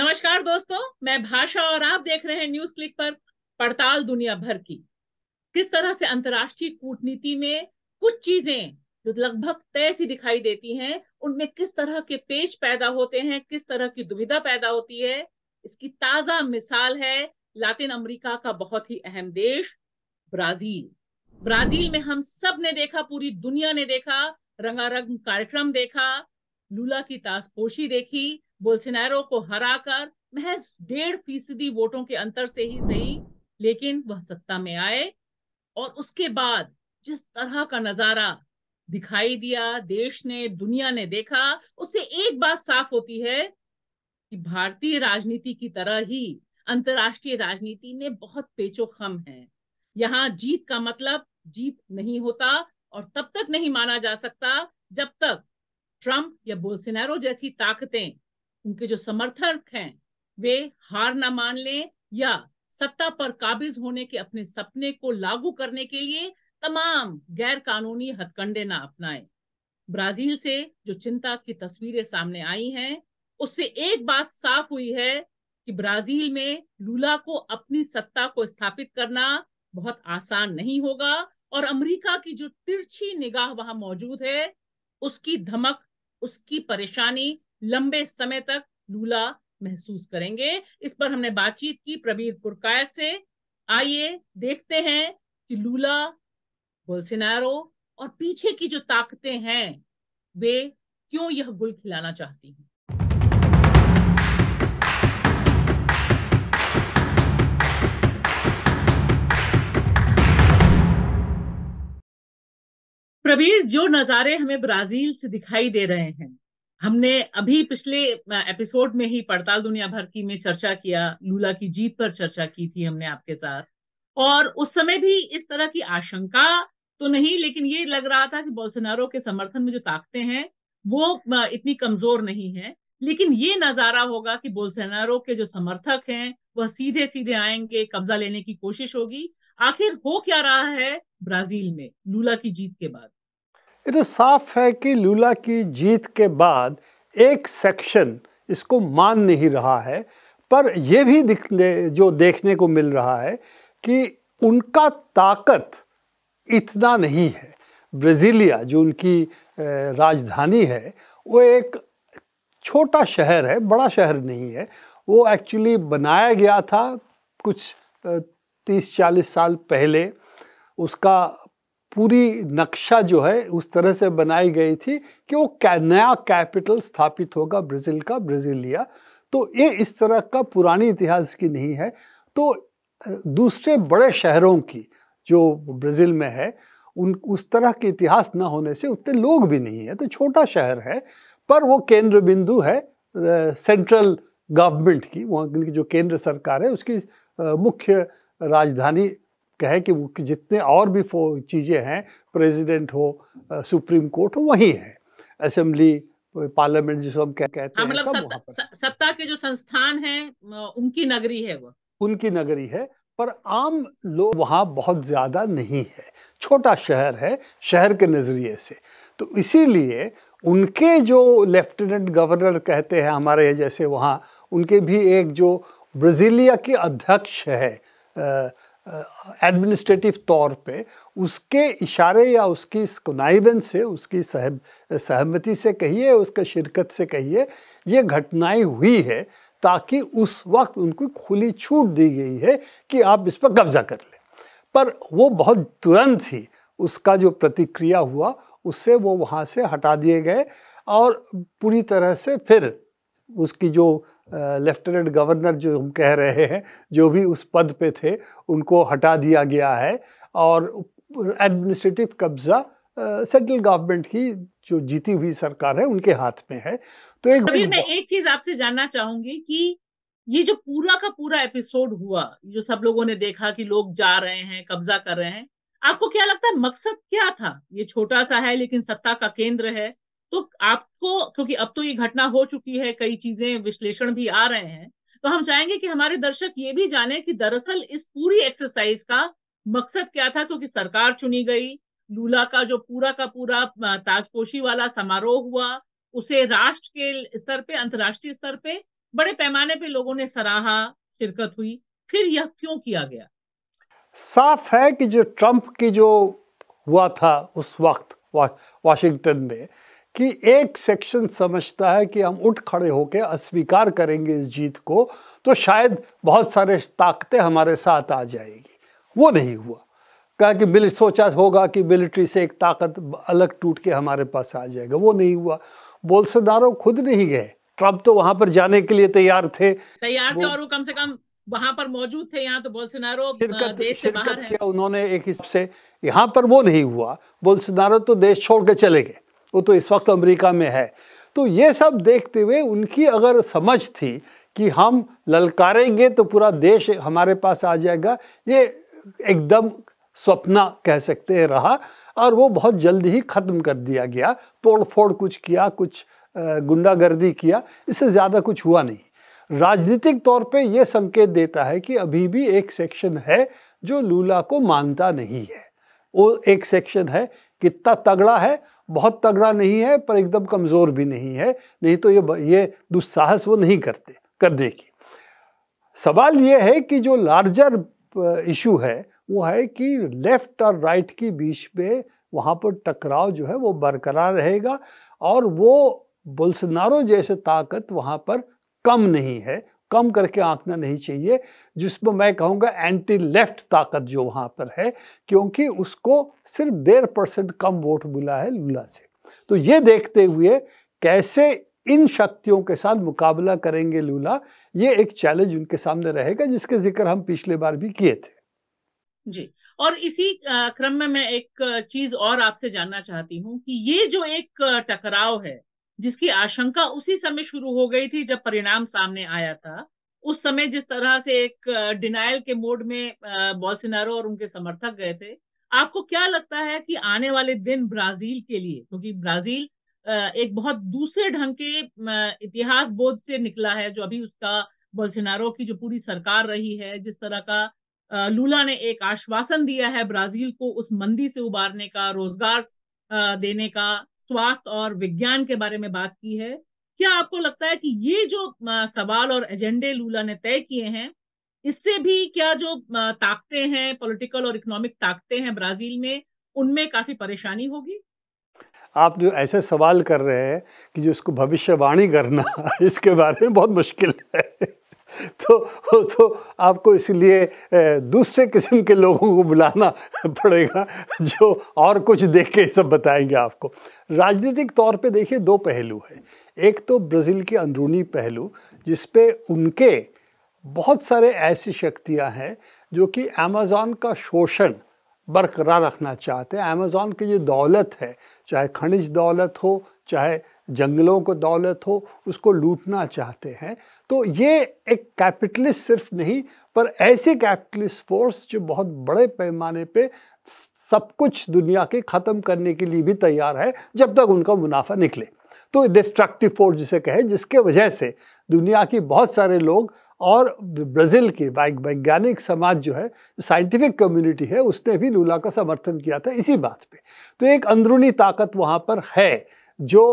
नमस्कार दोस्तों मैं भाषा और आप देख रहे हैं न्यूज क्लिक पर पड़ताल दुनिया भर की किस तरह से अंतर्राष्ट्रीय कूटनीति में कुछ चीजें जो लगभग तय सी दिखाई देती हैं उनमें किस तरह के पेच पैदा होते हैं किस तरह की दुविधा पैदा होती है इसकी ताजा मिसाल है लातिन अमेरिका का बहुत ही अहम देश ब्राजील ब्राजील में हम सब ने देखा पूरी दुनिया ने देखा रंगारंग कार्यक्रम देखा लूला की ताजपोशी देखी बोल्सिनेरो को हराकर महज डेढ़ फीसदी वोटों के अंतर से ही सही लेकिन वह सत्ता में आए और उसके बाद जिस तरह का नजारा दिखाई दिया देश ने दुनिया ने देखा उससे एक बात साफ होती है कि भारतीय राजनीति की तरह ही अंतर्राष्ट्रीय राजनीति में बहुत पेचोखम है यहाँ जीत का मतलब जीत नहीं होता और तब तक नहीं माना जा सकता जब तक ट्रंप या बोलसिनारो जैसी ताकतें उनके जो समर्थक हैं वे हार ना मान लें या सत्ता पर काबिज होने के अपने सपने को लागू करने के लिए तमाम गैर कानूनी हथकंडे ना अपनाएं ब्राजील से जो चिंता की तस्वीरें सामने आई हैं उससे एक बात साफ हुई है कि ब्राजील में लूला को अपनी सत्ता को स्थापित करना बहुत आसान नहीं होगा और अमेरिका की जो तिरछी निगाह वहां मौजूद है उसकी धमक उसकी परेशानी लंबे समय तक लूला महसूस करेंगे इस पर हमने बातचीत की प्रवीर पुरकाय से आइए देखते हैं कि लूला बोल्सिनारो और पीछे की जो ताकतें हैं वे क्यों यह गुल खिलाना चाहती हैं प्रवीर जो नजारे हमें ब्राजील से दिखाई दे रहे हैं हमने अभी पिछले एपिसोड में ही पड़ताल दुनिया भर की में चर्चा किया लूला की जीत पर चर्चा की थी हमने आपके साथ और उस समय भी इस तरह की आशंका तो नहीं लेकिन ये लग रहा था कि बोलसनारो के समर्थन में जो ताकतें हैं वो इतनी कमजोर नहीं है लेकिन ये नजारा होगा कि बोलसेनारो के जो समर्थक हैं वह सीधे सीधे आएंगे कब्जा लेने की कोशिश होगी आखिर हो क्या रहा है ब्राजील में लूला की जीत के बाद ये तो साफ है कि लूला की जीत के बाद एक सेक्शन इसको मान नहीं रहा है पर यह भी दिख जो देखने को मिल रहा है कि उनका ताकत इतना नहीं है ब्राज़ीलिया जो उनकी राजधानी है वो एक छोटा शहर है बड़ा शहर नहीं है वो एक्चुअली बनाया गया था कुछ तीस चालीस साल पहले उसका पूरी नक्शा जो है उस तरह से बनाई गई थी कि वो क्या नया कैपिटल स्थापित होगा ब्राज़ील का ब्राज़ीलिया तो ये इस तरह का पुरानी इतिहास की नहीं है तो दूसरे बड़े शहरों की जो ब्राज़ील में है उन उस तरह के इतिहास न होने से उतने लोग भी नहीं है तो छोटा शहर है पर वो केंद्र बिंदु है सेंट्रल गवर्नमेंट की वहाँ की जो केंद्र सरकार है उसकी मुख्य राजधानी कहे कि वो जितने और भी चीज़ें हैं प्रेसिडेंट हो सुप्रीम कोर्ट हो वही है असेंबली पार्लियामेंट जिसको हम कहते हाँ, हैं मतलब सत्ता, सत्ता के जो संस्थान हैं उनकी नगरी है वो उनकी नगरी है पर आम लोग वहाँ बहुत ज़्यादा नहीं है छोटा शहर है शहर के नज़रिए से तो इसीलिए उनके जो लेफ्टिनेंट गवर्नर कहते हैं हमारे जैसे वहाँ उनके भी एक जो ब्राज़ीलिया के अध्यक्ष है एडमिनिस्ट्रेटिव तौर पे उसके इशारे या उसकी कोनाइबन से उसकी सह सहमति से कहिए उसके शिरकत से कहिए ये घटनाएं हुई है ताकि उस वक्त उनको खुली छूट दी गई है कि आप इस पर कब्जा कर लें पर वो बहुत तुरंत ही उसका जो प्रतिक्रिया हुआ उससे वो वहाँ से हटा दिए गए और पूरी तरह से फिर उसकी जो लेफ्टिनेंट गवर्नर जो हम कह रहे हैं जो भी उस पद पे थे उनको हटा दिया गया है और एडमिनिस्ट्रेटिव कब्जा सेंट्रल गवर्नमेंट की जो जीती हुई सरकार है उनके हाथ में है तो एक मैं एक चीज आपसे जानना चाहूंगी कि ये जो पूरा का पूरा एपिसोड हुआ जो सब लोगों ने देखा कि लोग जा रहे हैं कब्जा कर रहे हैं आपको क्या लगता है मकसद क्या था ये छोटा सा है लेकिन सत्ता का केंद्र है तो आपको क्योंकि अब तो ये घटना हो चुकी है कई चीजें विश्लेषण भी आ रहे हैं तो हम चाहेंगे कि हमारे दर्शक ये भी जाने कि दरअसल इस पूरी एक्सरसाइज का मकसद क्या था क्योंकि सरकार चुनी गई लूला का जो पूरा का पूरा ताजपोशी वाला समारोह हुआ उसे राष्ट्र के स्तर पे अंतर्राष्ट्रीय स्तर पे बड़े पैमाने पे लोगों ने सराहा शिरकत हुई फिर यह क्यों किया गया साफ है कि जो ट्रंप की जो हुआ था उस वक्त वा, वाशिंगटन में कि एक सेक्शन समझता है कि हम उठ खड़े होकर अस्वीकार करेंगे इस जीत को तो शायद बहुत सारे ताकतें हमारे साथ आ जाएगी वो नहीं हुआ कहा कि मिल सोचा होगा कि मिलिट्री से एक ताकत अलग टूट के हमारे पास आ जाएगा वो नहीं हुआ बोलसदारो खुद नहीं गए ट्रम्प तो वहां पर जाने के लिए तैयार थे तैयार थे और वो कम से कम वहां पर मौजूद थे यहाँ तो बोलसनारो शिरकत, देश से बाहर किया उन्होंने एक हिसाब से यहाँ पर वो नहीं हुआ बोलसनारो तो देश छोड़ के चले गए वो तो इस वक्त अमेरिका में है तो ये सब देखते हुए उनकी अगर समझ थी कि हम ललकारेंगे तो पूरा देश हमारे पास आ जाएगा ये एकदम स्वप्ना कह सकते हैं रहा और वो बहुत जल्दी ही ख़त्म कर दिया गया तोड़फोड़ कुछ किया कुछ गुंडागर्दी किया इससे ज़्यादा कुछ हुआ नहीं राजनीतिक तौर पे ये संकेत देता है कि अभी भी एक सेक्शन है जो लूला को मानता नहीं है वो एक सेक्शन है कितना तगड़ा है बहुत तगड़ा नहीं है पर एकदम कमज़ोर भी नहीं है नहीं तो ये ये दुस्साहस वो नहीं करते करने की सवाल ये है कि जो लार्जर इशू है वो है कि लेफ़्ट और राइट के बीच में वहाँ पर टकराव जो है वो बरकरार रहेगा और वो बोल्सनारो जैसे ताकत वहाँ पर कम नहीं है कम करके आंकना नहीं चाहिए जिसमें मैं कहूँगा एंटी लेफ्ट ताकत जो वहाँ पर है क्योंकि उसको सिर्फ डेढ़ परसेंट कम वोट मिला है लूला से तो ये देखते हुए कैसे इन शक्तियों के साथ मुकाबला करेंगे लूला ये एक चैलेंज उनके सामने रहेगा जिसके जिक्र हम पिछले बार भी किए थे जी और इसी क्रम में मैं एक चीज और आपसे जानना चाहती हूँ कि ये जो एक टकराव है जिसकी आशंका उसी समय शुरू हो गई थी जब परिणाम सामने आया था उस समय जिस तरह से एक डिनाइल के मोड में बॉल्सिनारो और उनके समर्थक गए थे आपको क्या लगता है कि आने वाले दिन ब्राजील के लिए क्योंकि तो ब्राजील एक बहुत दूसरे ढंग के इतिहास बोध से निकला है जो अभी उसका बोल्सिनारो की जो पूरी सरकार रही है जिस तरह का लूला ने एक आश्वासन दिया है ब्राजील को उस मंदी से उबारने का रोजगार देने का स्वास्थ्य और विज्ञान के बारे में बात की है क्या आपको लगता है कि ये जो सवाल और एजेंडे लूला ने तय किए हैं इससे भी क्या जो ताकते हैं पॉलिटिकल और इकोनॉमिक ताकते हैं ब्राजील में उनमें काफी परेशानी होगी आप जो ऐसे सवाल कर रहे हैं कि जो इसको भविष्यवाणी करना इसके बारे में बहुत मुश्किल है तो तो आपको इसलिए दूसरे किस्म के लोगों को बुलाना पड़ेगा जो और कुछ देख के सब बताएंगे आपको राजनीतिक तौर पे देखिए दो पहलू हैं एक तो ब्राज़ील के अंदरूनी पहलू जिस पे उनके बहुत सारे ऐसी शक्तियां हैं जो कि अमेजोन का शोषण बरकरार रखना चाहते हैं अमेजोन की जो दौलत है चाहे खनिज दौलत हो चाहे जंगलों को दौलत हो उसको लूटना चाहते हैं तो ये एक कैपिटलिस्ट सिर्फ नहीं पर ऐसे कैपिटलिस्ट फोर्स जो बहुत बड़े पैमाने पे सब कुछ दुनिया के ख़त्म करने के लिए भी तैयार है जब तक उनका मुनाफा निकले तो डिस्ट्रक्टिव फोर्स जिसे कहे जिसके वजह से दुनिया की बहुत सारे लोग और ब्राज़ील के वैज्ञानिक समाज जो है साइंटिफिक कम्युनिटी है उसने भी लूला का समर्थन किया था इसी बात पे तो एक अंदरूनी ताकत वहाँ पर है जो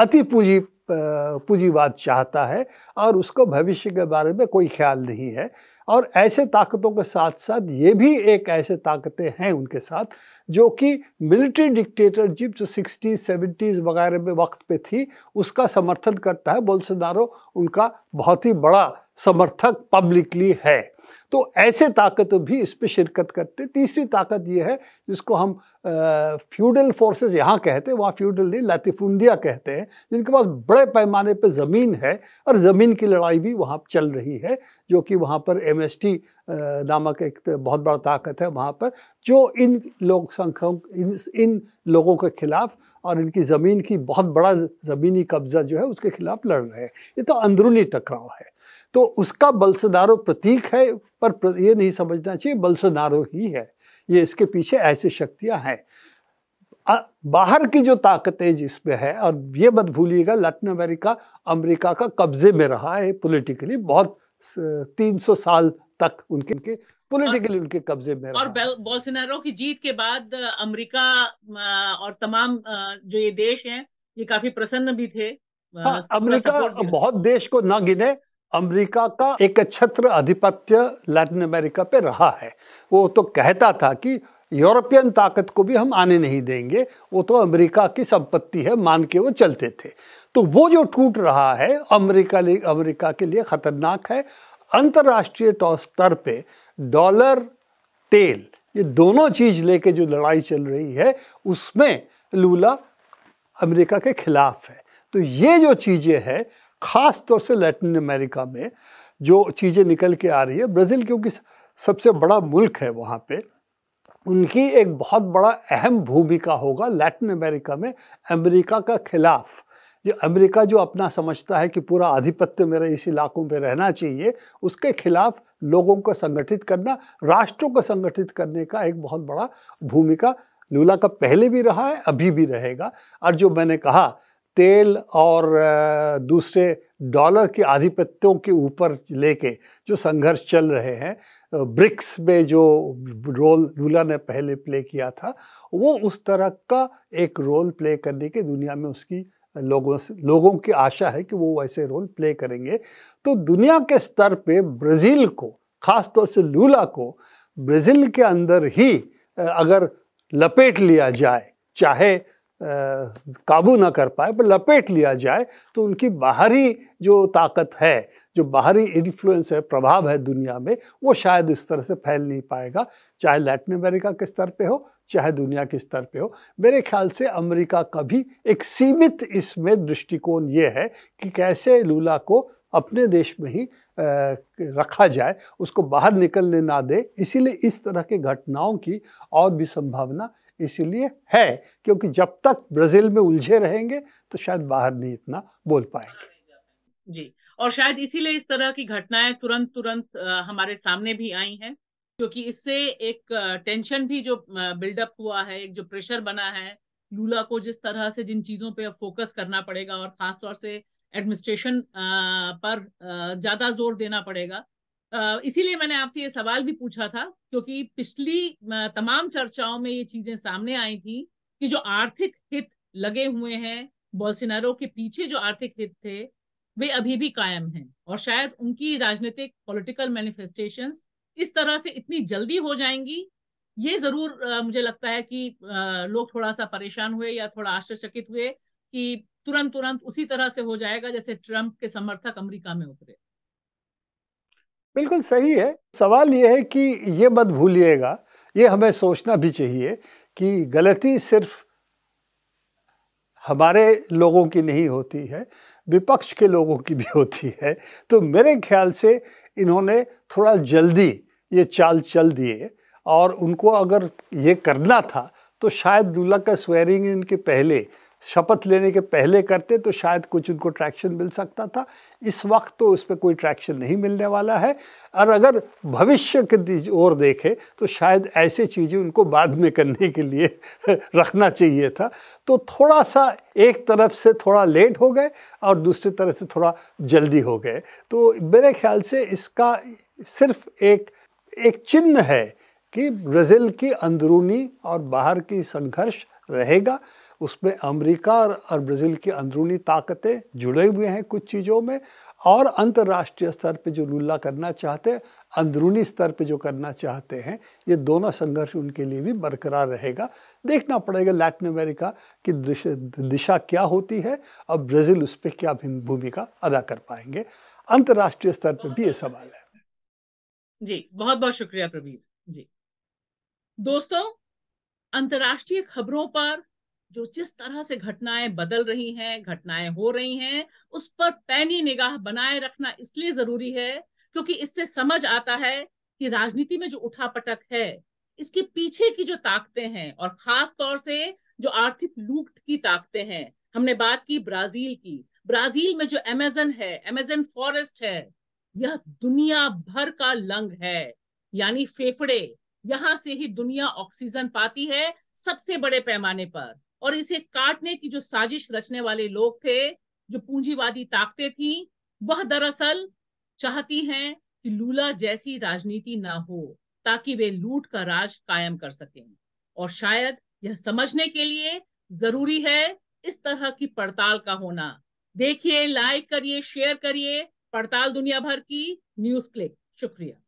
अति पूजी पूंजीवाद चाहता है और उसको भविष्य के बारे में कोई ख्याल नहीं है और ऐसे ताकतों के साथ साथ ये भी एक ऐसे ताकतें हैं उनके साथ जो कि मिलिट्री डिक्टेटरशिप जो सिक्सटीज़ सेवेंटीज़ वगैरह में वक्त पे थी उसका समर्थन करता है बोलसदारो उनका बहुत ही बड़ा समर्थक पब्लिकली है तो ऐसे ताकत भी इस पर शिरकत करते तीसरी ताकत ये है जिसको हम फ्यूडल फोर्सेस यहाँ कहते हैं वहाँ फ्यूडल नहीं लातिफुंदिया कहते हैं जिनके पास बड़े पैमाने पर ज़मीन है और ज़मीन की लड़ाई भी वहाँ चल रही है जो कि वहाँ पर एम नामक एक बहुत बड़ा ताकत है वहाँ पर जो इन लोग संख्याओं इन इन लोगों के खिलाफ और इनकी ज़मीन की बहुत बड़ा ज़मीनी कब्जा जो है उसके खिलाफ लड़ रहे हैं ये तो अंदरूनी टकराव है तो उसका बल्सनारो प्रतीक है पर ये नहीं समझना चाहिए बल्सनारो ही है ये इसके पीछे ऐसी शक्तियां हैं बाहर की जो ताकतें जिसमें है और ये मत भूलिएगा लैटिन अमेरिका अमेरिका का कब्जे में रहा है पॉलिटिकली बहुत 300 साल तक उनके उनके पॉलिटिकली उनके कब्जे में और बोलसोनारो की जीत के बाद अमेरिका और तमाम जो ये देश हैं ये काफी प्रसन्न भी थे हाँ, अमेरिका बहुत देश को ना गिने अमेरिका का एक छत्र आधिपत्य लैटिन अमेरिका पे रहा है वो तो कहता था कि यूरोपियन ताकत को भी हम आने नहीं देंगे वो तो अमेरिका की संपत्ति है मान के वो चलते थे तो वो जो टूट रहा है अमेरिका अमेरिका के लिए ख़तरनाक है अंतर्राष्ट्रीय स्तर पे डॉलर तेल ये दोनों चीज़ लेके जो लड़ाई चल रही है उसमें लूला अमेरिका के खिलाफ है तो ये जो चीज़ें हैं ख़ास तौर से लैटिन अमेरिका में जो चीज़ें निकल के आ रही है ब्राज़ील क्योंकि सबसे बड़ा मुल्क है वहाँ पे उनकी एक बहुत बड़ा अहम भूमिका होगा लैटिन अमेरिका में अमेरिका का खिलाफ जो अमेरिका जो अपना समझता है कि पूरा आधिपत्य मेरा इस इलाकों में रहना चाहिए उसके खिलाफ लोगों को संगठित करना राष्ट्रों को संगठित करने का एक बहुत बड़ा भूमिका लूला का पहले भी रहा है अभी भी रहेगा और जो मैंने कहा तेल और दूसरे डॉलर के आधिपत्यों के ऊपर लेके जो संघर्ष चल रहे हैं ब्रिक्स में जो रोल रूला ने पहले प्ले किया था वो उस तरह का एक रोल प्ले करने के दुनिया में उसकी लोगों से लोगों की आशा है कि वो वैसे रोल प्ले करेंगे तो दुनिया के स्तर पे ब्राज़ील को ख़ास तौर से लूला को ब्राज़ील के अंदर ही अगर लपेट लिया जाए चाहे काबू ना कर पाए पर लपेट लिया जाए तो उनकी बाहरी जो ताकत है जो बाहरी इन्फ्लुएंस है प्रभाव है दुनिया में वो शायद इस तरह से फैल नहीं पाएगा चाहे लैटिन अमेरिका के स्तर पे हो चाहे दुनिया के स्तर पे हो मेरे ख्याल से अमेरिका का भी एक सीमित इसमें दृष्टिकोण ये है कि कैसे लूला को अपने देश में ही रखा जाए उसको बाहर निकलने ना दे इसीलिए इस तरह के घटनाओं की और भी संभावना इसीलिए है क्योंकि जब तक ब्राज़ील में उलझे रहेंगे तो शायद बाहर नहीं इतना बोल पाएंगे जी और शायद इसीलिए इस तरह की घटनाएं तुरंत तुरंत हमारे सामने भी आई हैं क्योंकि इससे एक टेंशन भी जो बिल्डअप हुआ है एक जो प्रेशर बना है लूला को जिस तरह से जिन चीजों पे अब फोकस करना पड़ेगा और खासतौर से एडमिनिस्ट्रेशन पर ज्यादा जोर देना पड़ेगा इसीलिए मैंने आपसे ये सवाल भी पूछा था क्योंकि पिछली तमाम चर्चाओं में ये चीजें सामने आई थी कि जो आर्थिक हित लगे हुए हैं बोलसिनारो के पीछे जो आर्थिक हित थे वे अभी भी कायम हैं और शायद उनकी राजनीतिक पॉलिटिकल मैनिफेस्टेशन इस तरह से इतनी जल्दी हो जाएंगी ये जरूर आ, मुझे लगता है कि आ, लोग थोड़ा सा परेशान हुए या थोड़ा आश्चर्यचकित हुए कि तुरंत तुरंत उसी तरह से हो जाएगा जैसे ट्रंप के समर्थक अमेरिका में उतरे बिल्कुल सही है सवाल ये है कि ये मत भूलिएगा ये हमें सोचना भी चाहिए कि गलती सिर्फ हमारे लोगों की नहीं होती है विपक्ष के लोगों की भी होती है तो मेरे ख्याल से इन्होंने थोड़ा जल्दी ये चाल चल दिए और उनको अगर ये करना था तो शायद दूल्हा का स्वेयरिंग इनके पहले शपथ लेने के पहले करते तो शायद कुछ उनको ट्रैक्शन मिल सकता था इस वक्त तो उस पर कोई ट्रैक्शन नहीं मिलने वाला है और अगर भविष्य की ओर देखें तो शायद ऐसे चीज़ें उनको बाद में करने के लिए रखना चाहिए था तो थोड़ा सा एक तरफ से थोड़ा लेट हो गए और दूसरी तरफ से थोड़ा जल्दी हो गए तो मेरे ख्याल से इसका सिर्फ एक एक चिन्ह है कि ब्राज़ील की अंदरूनी और बाहर की संघर्ष रहेगा उसमें अमेरिका और, ब्राज़ील की अंदरूनी ताकतें जुड़े हुए हैं कुछ चीज़ों में और अंतर्राष्ट्रीय स्तर पे जो लूला करना चाहते हैं अंदरूनी स्तर पे जो करना चाहते हैं ये दोनों संघर्ष उनके लिए भी बरकरार रहेगा देखना पड़ेगा लैटिन अमेरिका की दिशा क्या होती है और ब्राज़ील उस पर क्या भूमिका अदा कर पाएंगे अंतर्राष्ट्रीय स्तर पर भी ये सवाल है जी बहुत बहुत शुक्रिया प्रवीण जी दोस्तों अंतर्राष्ट्रीय खबरों पर जो जिस तरह से घटनाएं बदल रही हैं घटनाएं हो रही हैं उस पर पैनी निगाह बनाए रखना इसलिए जरूरी है क्योंकि इससे समझ आता है कि राजनीति में जो उठापटक है इसके पीछे की जो ताकतें हैं और खास तौर से जो आर्थिक लूट की ताकतें हैं हमने बात की ब्राजील की ब्राजील में जो अमेजन है अमेजन फॉरेस्ट है यह दुनिया भर का लंग है यानी फेफड़े यहां से ही दुनिया ऑक्सीजन पाती है सबसे बड़े पैमाने पर और इसे काटने की जो साजिश रचने वाले लोग थे जो पूंजीवादी ताकतें थी वह दरअसल चाहती हैं कि लूला जैसी राजनीति ना हो ताकि वे लूट का राज कायम कर सकें और शायद यह समझने के लिए जरूरी है इस तरह की पड़ताल का होना देखिए लाइक करिए शेयर करिए पड़ताल दुनिया भर की न्यूज क्लिक शुक्रिया